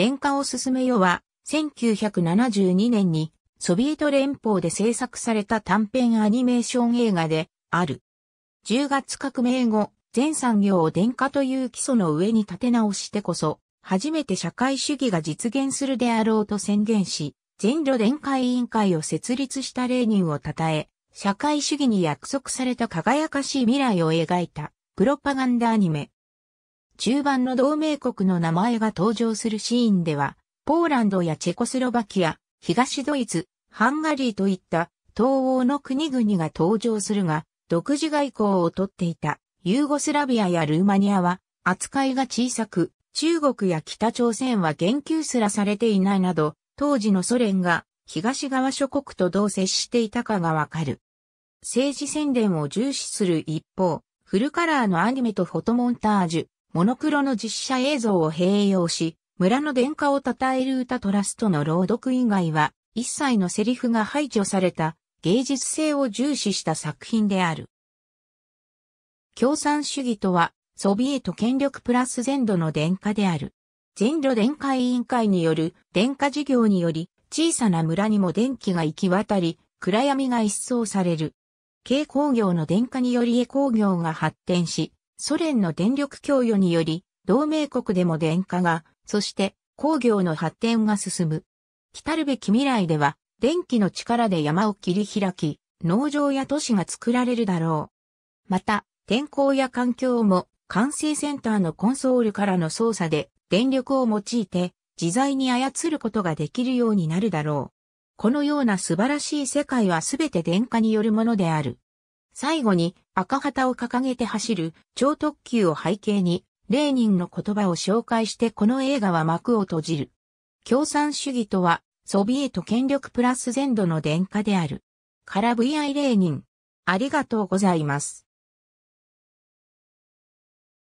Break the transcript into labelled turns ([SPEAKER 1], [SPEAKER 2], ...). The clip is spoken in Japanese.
[SPEAKER 1] 電価を進めよは、1972年にソビエト連邦で制作された短編アニメーション映画である。10月革命後、全産業を電化という基礎の上に立て直してこそ、初めて社会主義が実現するであろうと宣言し、全土電化委員会を設立したレーニンを称え、社会主義に約束された輝かしい未来を描いた、プロパガンダアニメ、中盤の同盟国の名前が登場するシーンでは、ポーランドやチェコスロバキア、東ドイツ、ハンガリーといった東欧の国々が登場するが、独自外交をとっていたユーゴスラビアやルーマニアは扱いが小さく、中国や北朝鮮は言及すらされていないなど、当時のソ連が東側諸国とどう接していたかがわかる。政治宣伝を重視する一方、フルカラーのアニメとフォトモンタージュ、モノクロの実写映像を併用し、村の殿下を称える歌トラストの朗読以外は、一切のセリフが排除された芸術性を重視した作品である。共産主義とは、ソビエト権力プラス全土の殿下である。全土電化委員会による電化事業により、小さな村にも電気が行き渡り、暗闇が一掃される。軽工業の電化によりエ工業が発展し、ソ連の電力供与により、同盟国でも電化が、そして工業の発展が進む。来るべき未来では、電気の力で山を切り開き、農場や都市が作られるだろう。また、天候や環境も、管制センターのコンソールからの操作で、電力を用いて、自在に操ることができるようになるだろう。このような素晴らしい世界はすべて電化によるものである。最後に赤旗を掲げて走る超特急を背景に、レーニンの言葉を紹介してこの映画は幕を閉じる。共産主義とは、ソビエト権力プラス全土の電化である。から VI レーニン。ありがとうございます。